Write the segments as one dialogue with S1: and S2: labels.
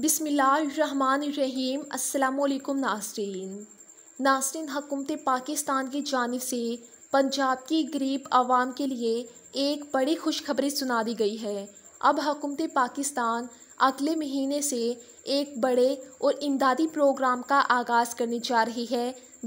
S1: बिसमीम अल्लाम नास्रीन नासरीन हकूमत पाकिस्तान की जानब से पंजाब की गरीब आवाम के लिए एक बड़ी खुशखबरी सुना दी गई है अब हकूमत पाकिस्तान अगले महीने से एक बड़े और इमदादी प्रोग्राम का आगाज़ करने जा रही है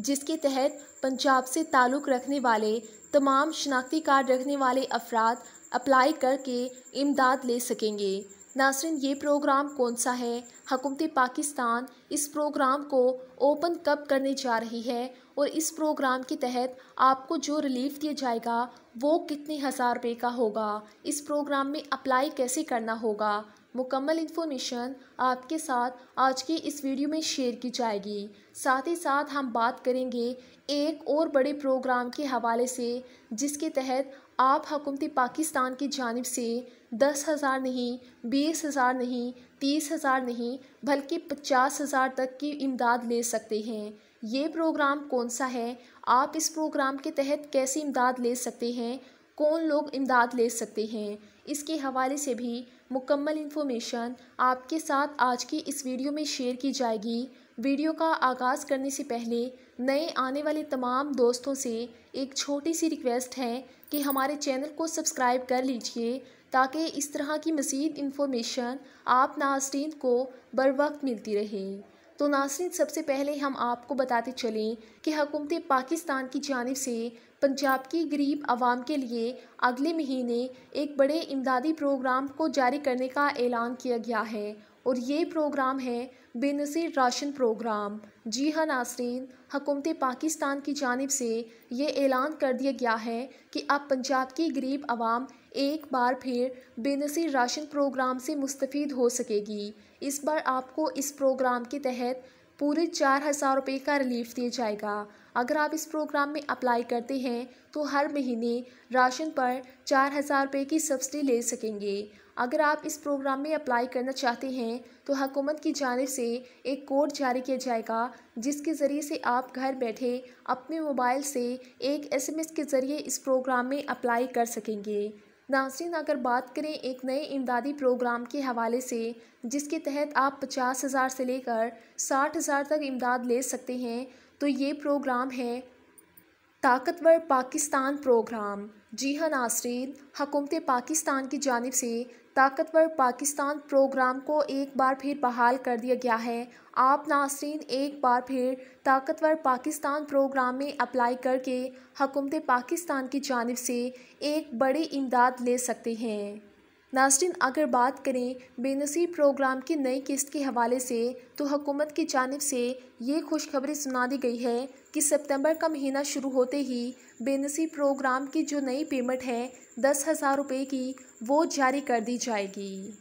S1: जिसके तहत पंजाब से ताल्लुक़ रखने वाले तमाम शनाख्ती कार्ड रखने वाले अफराद अप्लाई करके इमदाद ले सकेंगे नासरन ये प्रोग्राम कौन सा है हकूमत पाकिस्तान इस प्रोग्राम को ओपन कब करने जा रही है और इस प्रोग्राम के तहत आपको जो रिलीफ दिया जाएगा वो कितने हज़ार रुपये का होगा इस प्रोग्राम में अप्लाई कैसे करना होगा मुकम्मल इन्फॉर्मेशन आपके साथ आज की इस वीडियो में शेयर की जाएगी साथ ही साथ हम बात करेंगे एक और बड़े प्रोग्राम के हवाले से जिसके तहत आप हकूमती पाकिस्तान की जानब से दस हज़ार नहीं बीस हज़ार नहीं तीस हज़ार नहीं बल्कि पचास हज़ार तक की इमदाद ले सकते हैं ये प्रोग्राम कौन सा है आप इस प्रोग्राम के तहत कैसी इमदाद ले सकते हैं कौन लोग इमदाद ले सकते हैं इसके हवाले से भी मुकम्मल इन्फॉर्मेशन आपके साथ आज की इस वीडियो में शेयर की जाएगी वीडियो का आगाज़ करने से पहले नए आने वाले तमाम दोस्तों से एक छोटी सी रिक्वेस्ट है कि हमारे चैनल को सब्सक्राइब कर लीजिए ताकि इस तरह की मज़ीद इन्फॉर्मेशन आप नास्रीन को बर वक्त मिलती रहे तो नासन सबसे पहले हम आपको बताते चलें कि हकूमत पाकिस्तान की जानब से पंजाब की गरीब आवाम के लिए अगले महीने एक बड़े इमदादी प्रोग्राम को जारी करने का ऐलान किया गया है और ये प्रोग्राम है बेनसीर राशन प्रोग्राम जी हाँ नासरीन हकूमत पाकिस्तान की जानब से ये ऐलान कर दिया गया है कि अब पंजाब की गरीब आवाम एक बार फिर बेनसीर राशन प्रोग्राम से मुस्तफ़ हो सकेगी इस बार आपको इस प्रोग्राम के तहत पूरे चार हज़ार रुपये का रिलीफ दिया जाएगा अगर आप इस प्रोग्राम में अप्लाई करते हैं तो हर महीने राशन पर चार हज़ार रुपये की सब्सिडी ले सकेंगे अगर आप इस प्रोग्राम में अप्लाई करना चाहते हैं तो हुकूमत की जानब से एक कोड जारी किया जाएगा जिसके ज़रिए से आप घर बैठे अपने मोबाइल से एक एसएमएस के ज़रिए इस प्रोग्राम में अप्लाई कर सकेंगे नाजरीन अगर बात करें एक नए इमदादी प्रोग्राम के हवाले से जिसके तहत आप पचास हज़ार से लेकर साठ हज़ार तक इमदाद ले सकते हैं तो ये प्रोग्राम है ताकतवर पाकिस्तान प्रोग्राम जी हाँ नासरीन हकूमत पाकिस्तान की जानब से ताकतवर पाकिस्तान प्रोग्राम को एक बार फिर बहाल कर दिया गया है आप नासरीन एक बार फिर ताकतवर पाकिस्तान प्रोग्राम में अप्लाई करके हकूमत पाकिस्तान की जानब से एक बड़ी इमदाद ले सकते हैं नास्टिन अगर बात करें बेनसी प्रोग्राम की नई किस्त के हवाले से तो हुकूमत की जानब से ये खुशखबरी सुना दी गई है कि सितंबर का महीना शुरू होते ही बेनसी प्रोग्राम की जो नई पेमेंट है दस हज़ार रुपये की वो जारी कर दी जाएगी